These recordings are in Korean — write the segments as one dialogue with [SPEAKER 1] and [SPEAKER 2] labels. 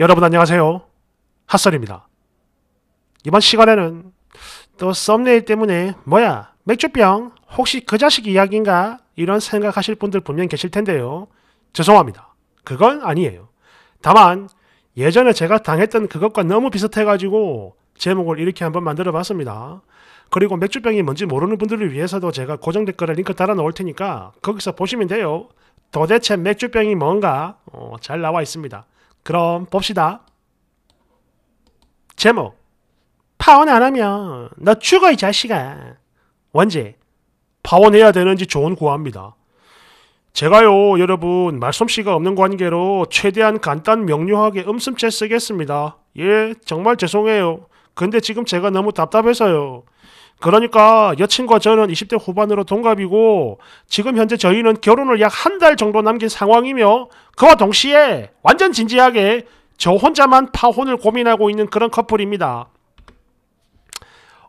[SPEAKER 1] 여러분 안녕하세요. 핫설입니다. 이번 시간에는 또 썸네일 때문에 뭐야 맥주병 혹시 그 자식 이야기인가 이런 생각하실 분들 분명 계실 텐데요. 죄송합니다. 그건 아니에요. 다만 예전에 제가 당했던 그것과 너무 비슷해가지고 제목을 이렇게 한번 만들어봤습니다. 그리고 맥주병이 뭔지 모르는 분들을 위해서도 제가 고정 댓글에 링크 달아 놓을 테니까 거기서 보시면 돼요. 도대체 맥주병이 뭔가 어, 잘 나와 있습니다. 그럼 봅시다. 제목 파혼 안 하면 너 죽어 이 자식아. 원제 파혼해야 되는지 조언 구합니다. 제가요 여러분 말솜씨가 없는 관계로 최대한 간단 명료하게 음슴째 쓰겠습니다. 예 정말 죄송해요. 근데 지금 제가 너무 답답해서요. 그러니까 여친과 저는 20대 후반으로 동갑이고 지금 현재 저희는 결혼을 약 한 달 정도 남긴 상황이며 그와 동시에 완전 진지하게 저 혼자만 파혼을 고민하고 있는 그런 커플입니다.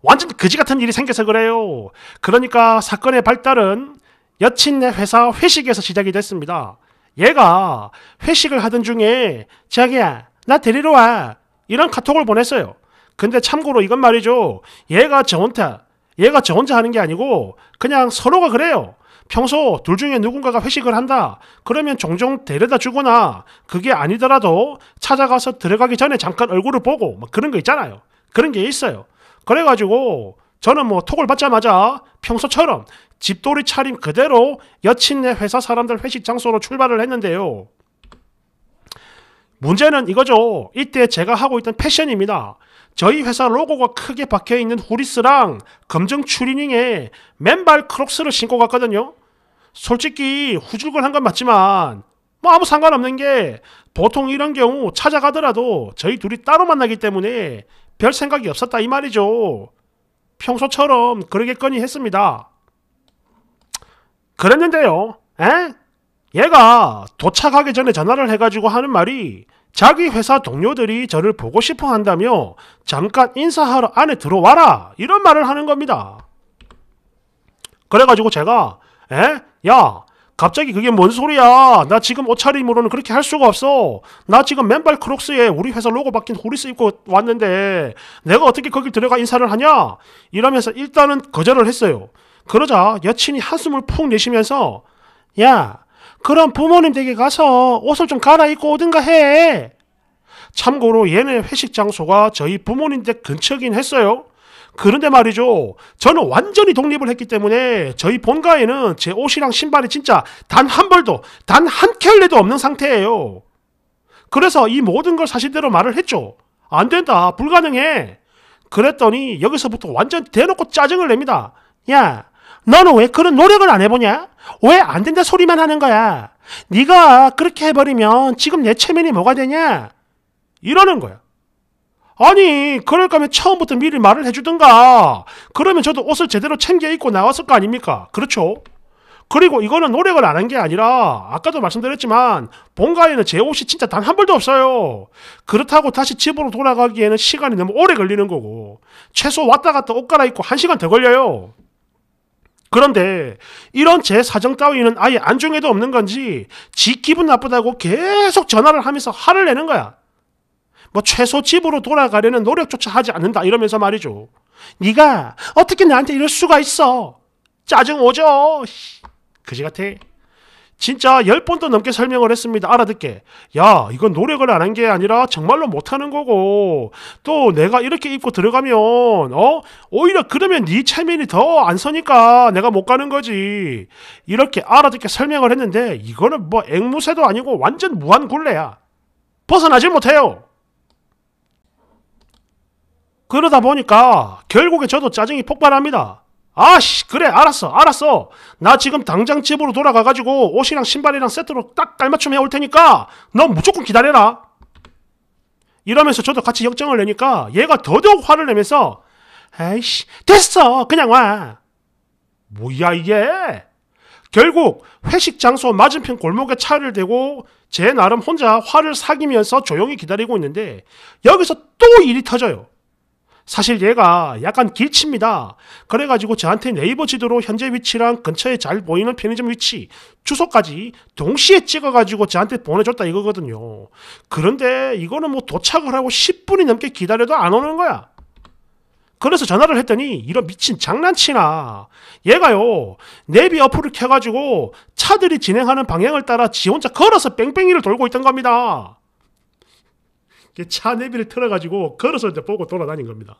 [SPEAKER 1] 완전 그지 같은 일이 생겨서 그래요. 그러니까 사건의 발달은 여친네 회사 회식에서 시작이 됐습니다. 얘가 회식을 하던 중에 자기야 나 데리러 와 이런 카톡을 보냈어요. 근데 참고로 이건 말이죠. 얘가 저 혼자, 얘가 저 혼자 하는 게 아니고 그냥 서로가 그래요. 평소 둘 중에 누군가가 회식을 한다. 그러면 종종 데려다 주거나 그게 아니더라도 찾아가서 들어가기 전에 잠깐 얼굴을 보고 막 뭐 그런 거 있잖아요. 그런 게 있어요. 그래가지고 저는 뭐 톡을 받자마자 평소처럼 집돌이 차림 그대로 여친네 회사 사람들 회식 장소로 출발을 했는데요. 문제는 이거죠. 이때 제가 하고 있던 패션입니다. 저희 회사 로고가 크게 박혀 있는 후리스랑 검정 추리닝에 맨발 크록스를 신고 갔거든요. 솔직히 후줄근한 건 맞지만 뭐 아무 상관없는 게 보통 이런 경우 찾아가더라도 저희 둘이 따로 만나기 때문에 별 생각이 없었다 이 말이죠. 평소처럼 그러겠거니 했습니다. 그랬는데요. 에? 얘가 도착하기 전에 전화를 해가지고 하는 말이 자기 회사 동료들이 저를 보고 싶어 한다며 잠깐 인사하러 안에 들어와라 이런 말을 하는 겁니다. 그래가지고 제가 에? 야 갑자기 그게 뭔 소리야 나 지금 옷차림으로는 그렇게 할 수가 없어 나 지금 맨발 크록스에 우리 회사 로고 박힌 호리스 입고 왔는데 내가 어떻게 거길 들어가 인사를 하냐 이러면서 일단은 거절을 했어요 그러자 여친이 한숨을 푹 내쉬면서 야 그럼 부모님 댁에 가서 옷을 좀 갈아입고 오든가 해. 참고로 얘네 회식 장소가 저희 부모님 댁 근처긴 했어요. 그런데 말이죠. 저는 완전히 독립을 했기 때문에 저희 본가에는 제 옷이랑 신발이 진짜 단 한 벌도, 단 한 켤레도 없는 상태예요. 그래서 이 모든 걸 사실대로 말을 했죠. 안 된다. 불가능해. 그랬더니 여기서부터 완전 대놓고 짜증을 냅니다. 야, 너는 왜 그런 노력을 안 해보냐? 왜 안 된다 소리만 하는 거야? 네가 그렇게 해버리면 지금 내 체면이 뭐가 되냐? 이러는 거야. 아니 그럴 거면 처음부터 미리 말을 해주든가 그러면 저도 옷을 제대로 챙겨 입고 나왔을 거 아닙니까? 그렇죠? 그리고 이거는 노력을 안 한 게 아니라 아까도 말씀드렸지만 본가에는 제 옷이 진짜 단 한 벌도 없어요. 그렇다고 다시 집으로 돌아가기에는 시간이 너무 오래 걸리는 거고 최소 왔다 갔다 옷 갈아입고 한 시간 더 걸려요. 그런데 이런 제 사정 따위는 아예 안중에도 없는 건지 지 기분 나쁘다고 계속 전화를 하면서 화를 내는 거야. 뭐 최소 집으로 돌아가려는 노력조차 하지 않는다 이러면서 말이죠. 네가 어떻게 나한테 이럴 수가 있어. 짜증 오죠. 그지 같아. 진짜 10번도 넘게 설명을 했습니다. 알아듣게. 야, 이건 노력을 안 한 게 아니라 정말로 못하는 거고, 또 내가 이렇게 입고 들어가면, 어? 오히려 그러면 네 체면이 더 안 서니까 내가 못 가는 거지. 이렇게 알아듣게 설명을 했는데, 이거는 뭐 앵무새도 아니고 완전 무한굴레야. 벗어나질 못해요. 그러다 보니까 결국에 저도 짜증이 폭발합니다. 아씨 그래 알았어 알았어 나 지금 당장 집으로 돌아가가지고 옷이랑 신발이랑 세트로 딱 깔맞춤 해올 테니까 너 무조건 기다려라 이러면서 저도 같이 역정을 내니까 얘가 더더욱 화를 내면서 에이씨 됐어 그냥 와 뭐야 이게 결국 회식 장소 맞은편 골목에 차를 대고 제 나름 혼자 화를 사귀면서 조용히 기다리고 있는데 여기서 또 일이 터져요 사실 얘가 약간 길칩니다. 그래가지고 저한테 네이버 지도로 현재 위치랑 근처에 잘 보이는 편의점 위치, 주소까지 동시에 찍어가지고 저한테 보내줬다 이거거든요. 그런데 이거는 뭐 도착을 하고 10분이 넘게 기다려도 안 오는 거야. 그래서 전화를 했더니 이런 미친 장난치나 얘가요 내비 어플을 켜가지고 차들이 진행하는 방향을 따라 지 혼자 걸어서 뺑뺑이를 돌고 있던 겁니다. 차 내비를 틀어가지고 걸어서 이제 보고 돌아다닌 겁니다.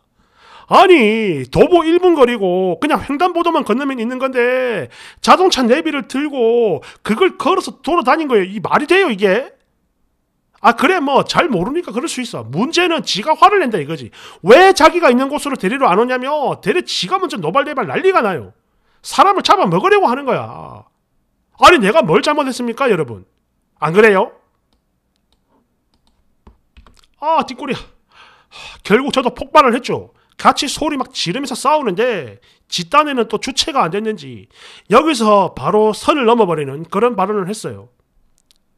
[SPEAKER 1] 아니 도보 1분 거리고 그냥 횡단보도만 건너면 있는 건데 자동차 내비를 들고 그걸 걸어서 돌아다닌 거예요. 이 말이 돼요 이게? 아 그래 뭐 잘 모르니까 그럴 수 있어. 문제는 지가 화를 낸다 이거지. 왜 자기가 있는 곳으로 데리러 안 오냐며 대리 지가 먼저 노발대발 난리가 나요. 사람을 잡아먹으려고 하는 거야. 아니 내가 뭘 잘못했습니까 여러분? 안 그래요? 아 뒷골이야. 결국 저도 폭발을 했죠. 같이 소리 막 지르면서 싸우는데 집단에는 또 주체가 안 됐는지 여기서 바로 선을 넘어버리는 그런 발언을 했어요.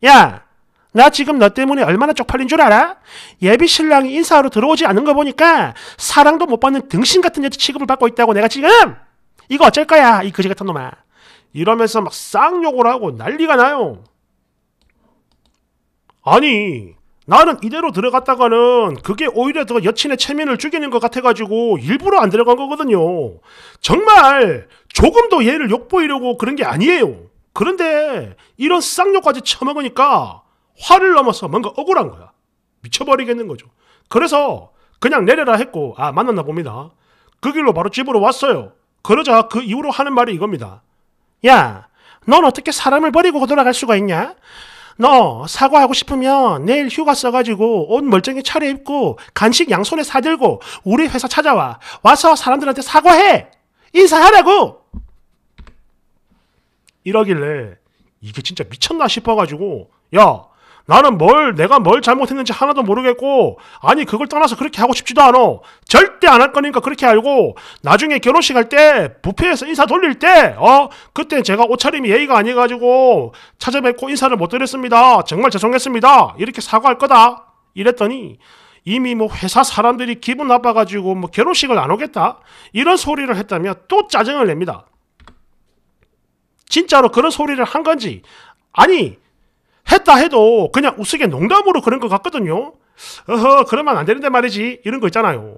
[SPEAKER 1] 야, 나 지금 너 때문에 얼마나 쪽팔린 줄 알아? 예비 신랑이 인사하러 들어오지 않는 거 보니까 사랑도 못 받는 등신 같은 여자 취급을 받고 있다고 내가 지금 이거 어쩔 거야 이 거지 같은 놈아 이러면서 막 쌍욕을 하고 난리가 나요. 아니 나는 이대로 들어갔다가는 그게 오히려 더 여친의 체면을 죽이는 것 같아가지고 일부러 안 들어간 거거든요. 정말 조금도 얘를 욕보이려고 그런 게 아니에요. 그런데 이런 쌍욕까지 처먹으니까 화를 넘어서 뭔가 억울한 거야. 미쳐버리겠는 거죠. 그래서 그냥 내려라 했고 아 만났나 봅니다. 그 길로 바로 집으로 왔어요. 그러자 그 이후로 하는 말이 이겁니다. 야, 넌 어떻게 사람을 버리고 돌아갈 수가 있냐? 너 사과하고 싶으면 내일 휴가 써가지고 옷 멀쩡히 차려입고 간식 양손에 사들고 우리 회사 찾아와. 와서 사람들한테 사과해! 인사하라고! 이러길래 이게 진짜 미쳤나 싶어가지고 야 나는 뭘 내가 뭘 잘못했는지 하나도 모르겠고 아니 그걸 떠나서 그렇게 하고 싶지도 않아. 절대 안 할 거니까 그렇게 알고 나중에 결혼식 할 때 부페에서 인사 돌릴 때 어 그때 제가 옷차림이 예의가 아니 가지고 찾아뵙고 인사를 못 드렸습니다. 정말 죄송했습니다. 이렇게 사과할 거다. 이랬더니 이미 뭐 회사 사람들이 기분 나빠가지고 뭐 결혼식을 안 오겠다 이런 소리를 했다면또 짜증을 냅니다. 진짜로 그런 소리를 한 건지 아니 했다 해도 그냥 우스개 농담으로 그런 것 같거든요. 어허, 그러면 안 되는데 말이지. 이런 거 있잖아요.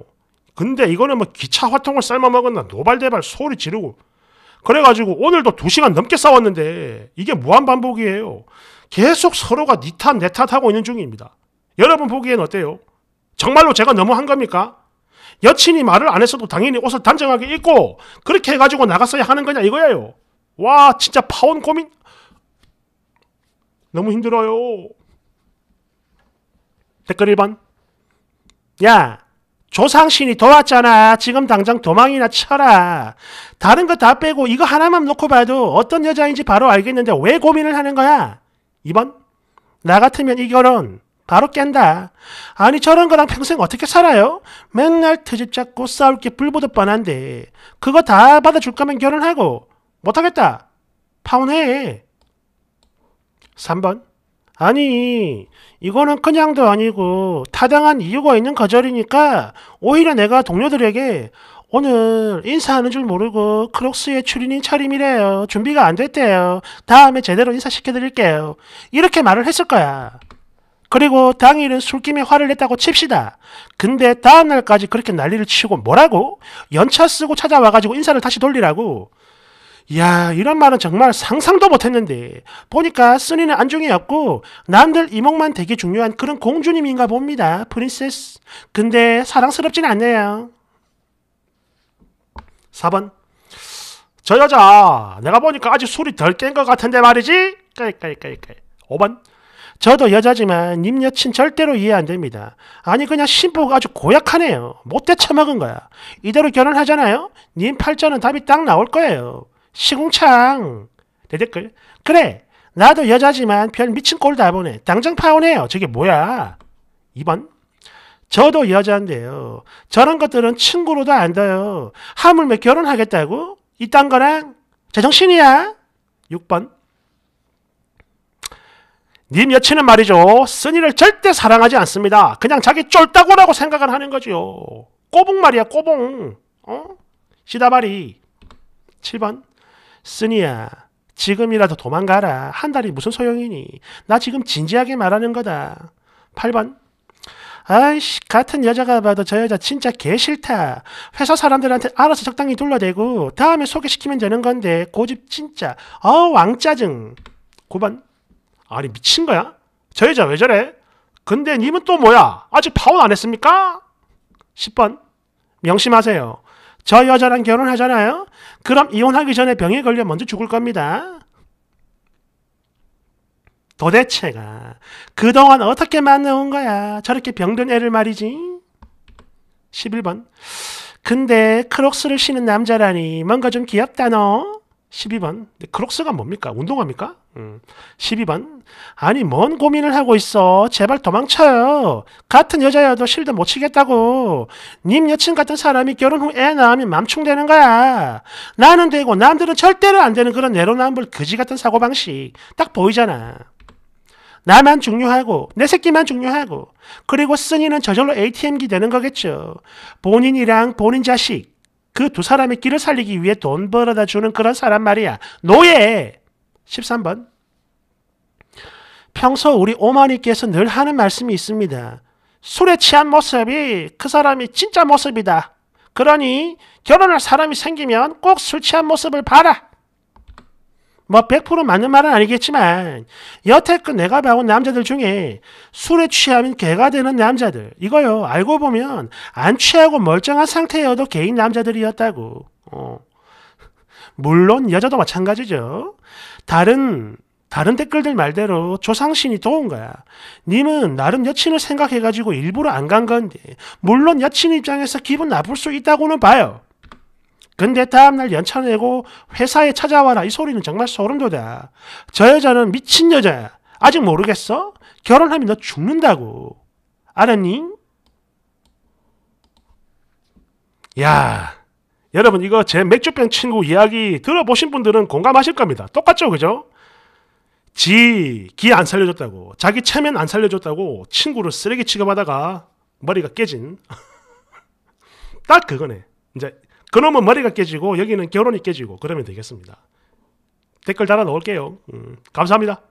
[SPEAKER 1] 근데 이거는 뭐 기차 화통을 삶아먹었나 노발대발 소리 지르고 그래가지고 오늘도 두시간 넘게 싸웠는데 이게 무한반복이에요. 계속 서로가 니탓 내 탓하고 있는 중입니다. 여러분 보기엔 어때요? 정말로 제가 너무한 겁니까? 여친이 말을 안 했어도 당연히 옷을 단정하게 입고 그렇게 해가지고 나갔어야 하는 거냐 이거예요. 와 진짜 파혼 고민 너무 힘들어요. 댓글 1번. 야, 조상신이 도왔잖아. 지금 당장 도망이나 쳐라. 다른 거 다 빼고 이거 하나만 놓고 봐도 어떤 여자인지 바로 알겠는데 왜 고민을 하는 거야? 2번. 나 같으면 이 결혼 바로 깬다. 아니 저런 거랑 평생 어떻게 살아요? 맨날 트집 잡고 싸울 게 불보듯 뻔한데 그거 다 받아줄 거면 결혼하고 못하겠다. 파혼해. 3번. 아니, 이거는 그냥도 아니고 타당한 이유가 있는 거절이니까 오히려 내가 동료들에게 오늘 인사하는 줄 모르고 크록스의 출인닝 차림이래요. 준비가 안 됐대요. 다음에 제대로 인사시켜드릴게요. 이렇게 말을 했을 거야. 그리고 당일은 술김에 화를 냈다고 칩시다. 근데 다음날까지 그렇게 난리를 치고 뭐라고? 연차 쓰고 찾아와가지고 인사를 다시 돌리라고? 이야 이런 말은 정말 상상도 못했는데 보니까 쓰니는 안중이었고 남들 이목만 되게 중요한 그런 공주님인가 봅니다 프린세스 근데 사랑스럽진 않네요 4번 저 여자 내가 보니까 아직 술이 덜 깬 것 같은데 말이지 까이까이까이까이 5번 저도 여자지만 님 여친 절대로 이해 안 됩니다. 아니 그냥 신부가 아주 고약하네요. 못돼 처먹은 거야. 이대로 결혼하잖아요? 님 팔자는 답이 딱 나올 거예요. 시궁창 대댓글 그래 나도 여자지만 별 미친 꼴 다 보네 당장 파혼해요 저게 뭐야 2번 저도 여자인데요 저런 것들은 친구로도 안돼요 하물며 결혼하겠다고? 이딴 거랑 제정신이야 6번 님 여친은 말이죠. 쓴이를 절대 사랑하지 않습니다. 그냥 자기 쫄따구라고 생각을 하는 거지요. 꼬봉 말이야, 꼬봉. 어? 시다바리. 7번. 쓰니야, 지금이라도 도망가라. 한 달이 무슨 소용이니? 나 지금 진지하게 말하는 거다. 8번. 아이씨, 같은 여자가 봐도 저 여자 진짜 개 싫다. 회사 사람들한테 알아서 적당히 둘러대고 다음에 소개시키면 되는 건데 고집 진짜. 어 왕짜증. 9번. 아니 미친 거야? 저 여자 왜 저래? 근데 님은 또 뭐야? 아직 파혼 안 했습니까? 10번. 명심하세요. 저 여자랑 결혼하잖아요. 그럼 이혼하기 전에 병에 걸려 먼저 죽을 겁니다. 도대체가 그동안 어떻게 만나온 거야? 저렇게 병든 애를 말이지. 11번. 근데 크록스를 신은 남자라니 뭔가 좀 귀엽다 너. 12번. 크록스가 뭡니까? 운동합니까 음. 12번. 아니, 뭔 고민을 하고 있어. 제발 도망쳐요. 같은 여자여도 실드 못 치겠다고. 님 여친 같은 사람이 결혼 후 애 낳으면 맘충되는 거야. 나는 되고 남들은 절대로 안 되는 그런 내로남불 거지 같은 사고방식. 딱 보이잖아. 나만 중요하고 내 새끼만 중요하고 그리고 쓴이는 저절로 ATM기 되는 거겠죠. 본인이랑 본인 자식 그두 사람의 끼를 살리기 위해 돈 벌어다 주는 그런 사람 말이야. 노예! 13번. 평소 우리 어머니께서 늘 하는 말씀이 있습니다. 술에 취한 모습이 그 사람이 진짜 모습이다. 그러니 결혼할 사람이 생기면 꼭 술 취한 모습을 봐라. 뭐100% 맞는 말은 아니겠지만 여태껏 내가 봐온 남자들 중에 술에 취하면 개가 되는 남자들 이거요 알고 보면 안 취하고 멀쩡한 상태여도 개인 남자들이었다고 어. 물론 여자도 마찬가지죠 다른 다른 댓글들 말대로 조상신이 도운 거야. 님은 나름 여친을 생각해가지고 일부러 안 간 건데, 물론 여친 입장에서 기분 나쁠 수 있다고는 봐요. 근데 다음날 연차 내고 회사에 찾아와라. 이 소리는 정말 소름 돋아. 저 여자는 미친 여자야. 아직 모르겠어? 결혼하면 너 죽는다고. 알았니? 야, 여러분 이거 제 맥주병 친구 이야기 들어보신 분들은 공감하실 겁니다. 똑같죠, 그죠? 지, 기 안 살려줬다고, 자기 체면 안 살려줬다고 친구를 쓰레기 취급하다가 머리가 깨진 딱 그거네. 이제 그놈은 머리가 깨지고 여기는 결혼이 깨지고 그러면 되겠습니다. 댓글 달아 놓을게요. 음, 감사합니다.